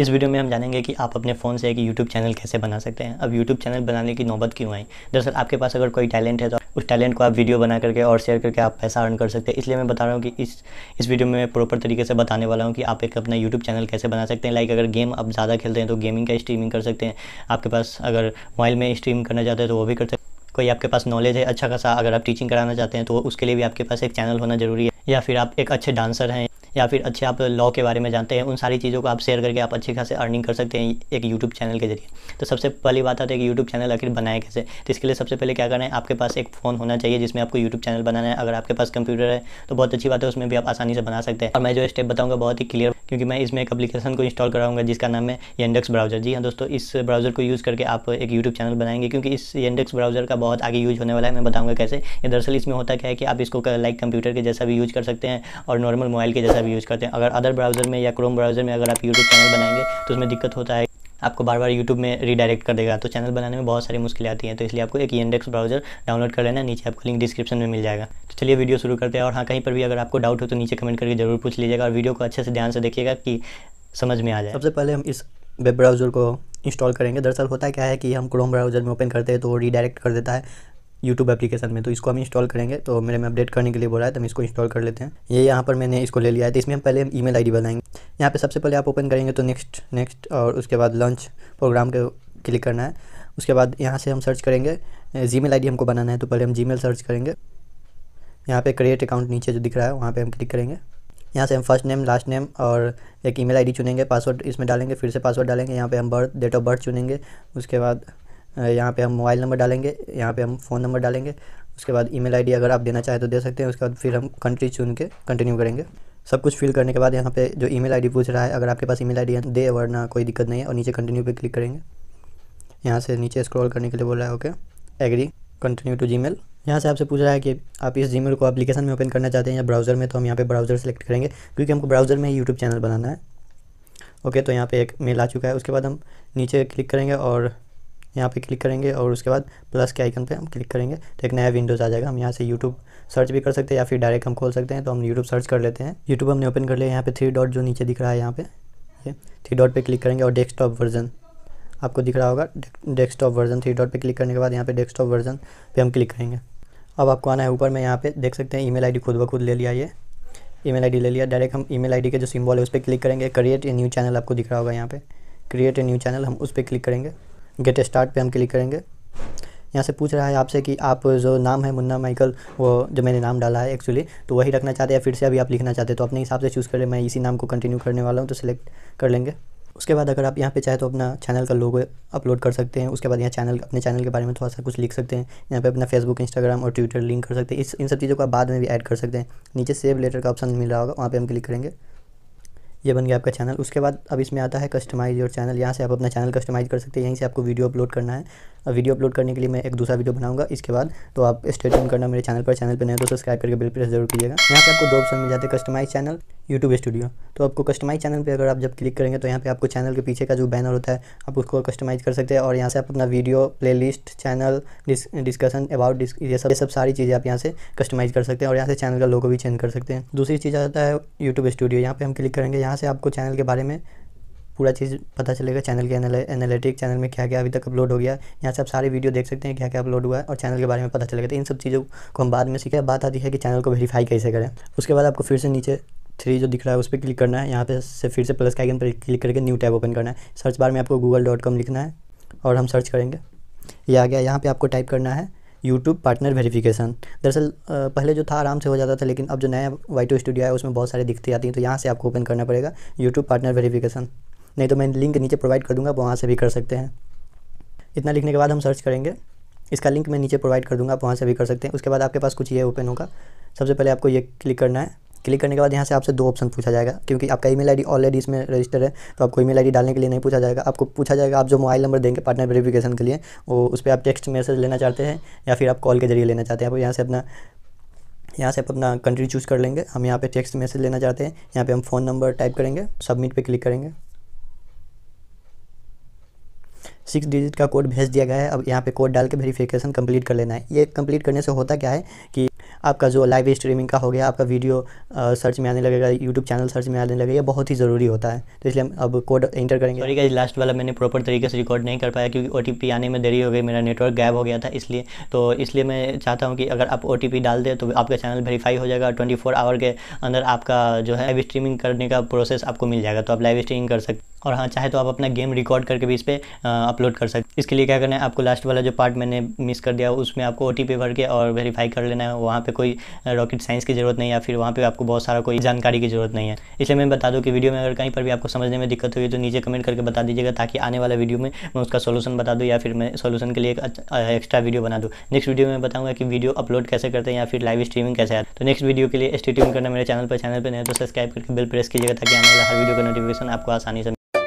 इस वीडियो में हम जानेंगे कि आप अपने फ़ोन से एक यूट्यूब चैनल कैसे बना सकते हैं अब यूट्यूब चैनल बनाने की नौबत क्यों आई दरअसल आपके पास अगर कोई टैलेंट है तो उस टैलेंट को आप वीडियो बना करके और शेयर करके आप पैसा अर्न कर सकते हैं इसलिए मैं बता रहा हूँ कि इस इस वीडियो में प्रॉपर तरीके से बताने वाला हूँ कि आप एक अपना यूट्यूब चैनल कैसे बना सकते हैं लाइक अगर गेम आप ज़्यादा खेलते हैं तो गेमिंग का स्ट्रीमिंग कर सकते हैं आपके पास अगर मोबाइल में स्ट्रीम करना चाहते हैं तो वो भी कर सकते हैं कोई आपके पास नॉलेज है अच्छा खासा अगर आप टीचिंग कराना चाहते हैं तो उसके लिए भी आपके पास एक चैनल होना जरूरी है या फिर आप एक अच्छे डांसर हैं या फिर अच्छे आप लॉ के बारे में जानते हैं उन सारी चीज़ों को आप शेयर करके आप अच्छी खासे अर्निंग कर सकते हैं एक यूट्यूब चैनल के जरिए तो सबसे पहली बात आती है कि यूट्यूब चैनल आखिर बनाए कैसे तो इसके लिए सबसे पहले क्या करना है आपके पास एक फ़ोन होना चाहिए जिसमें आपको यूट्यूब चैनल बनाना है अगर आपके पास कंप्यूटर है तो बहुत अच्छी बात है उसमें भी आप आसानी से बना सकते हैं और मैं जो स्टेप बताऊँगा बहुत ही क्लियर क्योंकि मैं इसमें एक अपलीकेशन को इंस्टॉल कराऊंगा जिसका नाम है येंडेक्स ब्राउजर जी हाँ दोस्तों इस ब्राउजर को यूज़ करके आप एक यूट्यूब चैनल बनाएंगे क्योंकि इस येंडेक्स ब्राउजर का बहुत आगे यूज होने वाला है मैं बताऊँगा कैसे ये दरअसल इसमें होता क्या है कि आप इसको लाइक कंप्यूटर के जैसा भी यूज कर सकते हैं और नॉर्मल मोबाइल के जैसा भी यूज़ करते हैं अगर अदर ब्राउज़र में या क्रोम ब्राउज़र में अगर आप यूट्यूब चैनल बनाएंगे तो उसमें दिक्कत होता है आपको बार बार यूट्यूब में रीडायरेक्ट कर देगा तो चैनल बनाने में बहुत सारी मुश्किलें आती हैं तो इसलिए आपको एक इंडेक्स ब्राउजर डाउनलोड कर लेना नीचे आपको लिंक डिस्क्रिप्शन में मिल जाएगा तो चलिए वीडियो शुरू करते हैं और हाँ कहीं पर भी अगर आपको डाउट हो तो नीचे कमेंट करके जरूर पूछ लीजिएगा और वीडियो को अच्छे से ध्यान से देखिएगा कि समझ में आ जाए सबसे पहले हम इस वेब ब्राउज़र को इंस्टॉल करेंगे दरअसल होता क्या है कि हम क्रोम ब्राउज़र में ओपन करते हैं तो रीडायरेक्ट कर देता है यूट्यूब एप्लीकेशन में तो इसको हम इंस्टॉल करेंगे तो मेरे में अपडेट करने के लिए बोला है तो हम इसको इंस्टॉल कर लेते हैं ये यहाँ पर मैंने इसको ले लिया है तो इसमें हम पहले ई मेल आई बनाएंगे यहाँ पर सबसे पहले आप ओपन करेंगे तो नेक्स्ट नेक्स्ट और उसके बाद लंच प्रोग्राम के क्लिक करना है उसके बाद यहाँ से हम सर्च करेंगे जी मेल हमको बनाना है तो पहले हम जी सर्च करेंगे यहाँ पर क्रिएट अकाउंट नीचे जो दिख रहा है वहाँ पर हम क्लिक करेंगे यहाँ से हम फर्स्ट नेम लास्ट नेम और एक ईमेल आईडी चुनेंगे पासवर्ड इसमें डालेंगे फिर से पासवर्ड डालेंगे यहाँ पे हम बर्थ डेट ऑफ बर्थ चुनेंगे उसके बाद यहाँ पे हम मोबाइल नंबर डालेंगे यहाँ पे हम फ़ोन नंबर डालेंगे उसके बाद ईमेल आईडी अगर आप देना चाहें तो दे सकते हैं उसके बाद फिर हम कंट्री चुन के कंटिन्यू करेंगे सब कुछ फिल करने के बाद यहाँ पे जो ईमेल आईडी पूछ रहा है अगर आपके पास ईमेल आईडी डी तो दे वरना कोई दिक्कत नहीं है और नीचे कंटिन्यू पे क्लिक करेंगे यहाँ से नीचे स्क्रॉल करने के लिए बोल रहा है okay agree continue to Gmail यहाँ से आपसे पूछ रहा है कि आप इस जी को अपलीकेशन में ओपन करना चाहते हैं या ब्राउज़र में तो हम यहाँ पर ब्राउज़र सेलेक्ट करेंगे क्योंकि हमको ब्राउज़र में ही यूट्यूब चैनल बनाना है ओके तो यहाँ पर एक मेल आ चुका है उसके बाद हम नीचे क्लिक करेंगे और यहाँ पे क्लिक करेंगे और उसके बाद प्लस के आइकन पे हम क्लिक करेंगे तो एक नया विंडोज़ आ जाएगा हम यहाँ से यूट्यूब सर्च भी कर सकते हैं या फिर डायरेक्ट हम खोल सकते हैं तो हम यूट्यूब सर्च कर लेते हैं यूट्यूब हमने ओपन कर लिया यहाँ पे थ्री डॉट जो नीचे दिख रहा है यहाँ पे ये थ्री डॉट पर क्लिक करेंगे और डेस्कटॉप वर्जन आपको दिख रहा होगा डेस्कटॉप वर्जन थ्री डॉट पर क्लिक करने के बाद यहाँ पे डेस्कटॉप वर्जन पर हम क्लिक करेंगे अब आपको आना है ऊपर में यहाँ पे देख सकते हैं ईमेल आईडी खुद ब खुद ले लिया ये ईमेल आईडी ले लिया डायरेक्ट हम ईमेल आईडी के जो सिंबल है उस पर क्लिक करेंगे क्रिएट ए न्यू चैनल आपको दिख रहा होगा यहाँ पे क्रिएट ए न्यू चैनल हम उस पर क्लिक करेंगे गेट स्टार्ट पे हम क्लिक करेंगे यहाँ से पूछ रहा है आपसे कि आप जो नाम है मुन्ना माइकल वो जो मैंने नाम डाला है एक्चुअली तो वही रखना चाहते हैं या फिर से अभी आप लिखना चाहते हैं तो अपने हिसाब से चूज़ करें मैं इसी नाम को कंटिन्यू करने वाला हूँ तो सिलेक्ट कर लेंगे उसके बाद अगर आप यहाँ पे चाहे तो अपना चैनल का लोगो अपलोड कर सकते हैं उसके बाद यहाँ चैनल अपने चैनल के बारे में थोड़ा सा कुछ लिख सकते हैं यहाँ पे अपना फेसबुक इंस्टाग्राम और ट्विटर लिंक कर सकते हैं इस इन सब चीज़ों को आप बाद में भी ऐड कर सकते हैं नीचे सेव लेटर का ऑप्शन मिल रहा होगा वहाँ पे हम क्लिक करेंगे ये बन गया आपका चैनल उसके बाद अब इसमें आता है कस्टमाइज योर चैनल यहाँ से आप अपना चैनल कस्टमाइज कर सकते हैं यहीं से आपको वीडियो अपलोड करना है और वीडियो अपलोड करने के लिए मैं एक दूसरा वीडियो बनाऊंगा इसके बाद तो आप स्टेट करना मेरे चैनल पर चैनल पर नहीं तो सब्सक्राइब करके बिल प्रेस जरूर कीजिएगा यहाँ पे आपको दो ऑप्शन मिल जाते हैं कस्टमाइज चैनल यूट्यूब स्टूडियो तो आपको कस्टमाइज चैनल पे अगर आप जब क्लिक करेंगे तो यहाँ पे आपको चैनल के पीछे का जो बैनर होता है आप उसको कस्टमाइज कर सकते हैं और यहाँ से आप अपना video playlist channel discussion about ये सब ये सब सारी चीज़ें आप यहाँ से कस्टमाइज कर सकते हैं और यहाँ से चैनल का लोगो भी चेंज कर सकते हैं दूसरी चीज़ आता है यूट्यूब स्टूडियो यहाँ पर हम क्लिक करेंगे यहाँ से आपको चैनल के बारे में पूरा चीज़ पता चलेगा चैनल के एनालिटिक चैनल में क्या क्या अभी तक अपलोड हो गया यहाँ से आप सारे वीडियो देख सकते हैं क्या क्या अपलोड हुआ है और चैनल के बारे में पता चलेगा तो इन सब चीज़ों को हम बाद में सीखें बात आती है कि चैनल को वेरीफाई कैसे करें उसके बाद आपको फिर से नीचे थ्री जो दिख रहा है उस पर क्लिक करना है यहाँ पे से फिर से प्लस के आइकन पर क्लिक करके न्यू टैब ओपन करना है सर्च बार में आपको गूगल डॉट कॉम लिखना है और हम सर्च करेंगे ये आ गया यहाँ पे आपको टाइप करना है यूट्यूब पार्टनर वेरीफिकेशन दरअसल पहले जो था आराम से हो जाता था लेकिन अब जो नया वाई टू स्टूडियो है उसमें बहुत सारी दिखती आती हैं तो यहाँ से आपको ओपन करना पड़ेगा यूट्यूब पार्टनर वेरीफिकेशन नहीं तो मैं लिंक नीचे प्रोवाइड कर दूँगा आप वहाँ से भी कर सकते हैं इतना लिखने के बाद हम सर्च करेंगे इसका लिंक मैं नीचे प्रोवाइड कर दूँगा आप वहाँ से भी कर सकते हैं उसके बाद आपके पास कुछ ये ओपन होगा सबसे पहले आपको ये क्लिक करना है क्लिक करने के बाद यहाँ से आपसे दो ऑप्शन पूछा जाएगा क्योंकि आपका ईमेल आईडी ऑलरेडी इसमें रजिस्टर है तो आपको ईमेल आईडी डालने के लिए नहीं पूछा जाएगा आपको पूछा जाएगा आप जो मोबाइल नंबर देंगे पार्टनर वेरीफिकेशन के लिए वो उस पर आप टेक्स्ट मैसेज लेना चाहते हैं या फिर आप कॉल के जरिए लेना चाहते हैं आप यहाँ से अपना यहाँ से आप अपना कंट्री चूज़ कर लेंगे हम यहाँ पे टेक्स्ट मैसेज लेना चाहते हैं यहाँ पे हम फ़ोन नंबर टाइप करेंगे सबमिट पे क्लिक करेंगे सिक्स डिजिट का कोड भेज दिया गया है अब यहाँ पे कोड डाल के वेरीफिकेशन कंप्लीट कर लेना है ये कंप्लीट करने से होता क्या है कि आपका जो लाइव स्ट्रीमिंग का हो गया आपका वीडियो आ, सर्च में आने लगेगा यूट्यूब चैनल सर्च में आने लगेगा बहुत ही ज़रूरी होता है तो इसलिए हम अब कोड एंटर करेंगे सॉरी गाइज लास्ट वाला मैंने प्रॉपर तरीके से रिकॉर्ड नहीं कर पाया क्योंकि ओ आने में देरी हो गई मेरा नेटवर्क गैप हो गया था इसलिए तो इसलिए मैं चाहता हूँ कि अगर आप ओ डाल दें तो आपका चैनल वेरीफाई हो जाएगा ट्वेंटी आवर के अंदर आपका जो है लाइव स्ट्रीमिंग करने का प्रोसेस आपको मिल जाएगा तो आप लाइव स्ट्रीमिंग कर सकते और हाँ चाहे तो आप अपना गेम रिकॉर्ड करके भी इस पर अपलोड कर सकते इसके लिए क्या करना है आपको लास्ट वाला जो पार्ट मैंने मिस कर दिया उसमें आपको ओ भर के और वेरीफाई कर लेना है वहाँ पर कोई रॉकेट साइंस की ज़रूरत नहीं है या फिर वहाँ पर आपको बहुत सारा कोई जानकारी की ज़रूरत नहीं है इसलिए मैं बता दूँ कि वीडियो में अगर कहीं पर भी आपको समझने में दिक्कत हुई तो नीचे कमेंट करके बता दीजिएगा ताकि आने वाला वीडियो में मैं उसका सोलूशन बता दूँ या फिर मैं सोलूशन के लिए एक एक्स्ट्रा अच्छा, वीडियो बना दूँ नेक्स्ट वीडियो में बताऊँगा कि वीडियो अपलोड कैसे करते हैं या फिर लाइव स्ट्रीमिंग कैसे आते तो नेक्स्ट वीडियो के लिए स्टेट्यून करना मेरे चैनल पर चैनल पर नहीं तो सब्सक्राइब करके बिल प्रेस कीजिएगा ताकि आने वाला हर वीडियो का नोटिफिकेशन आपको आसानी से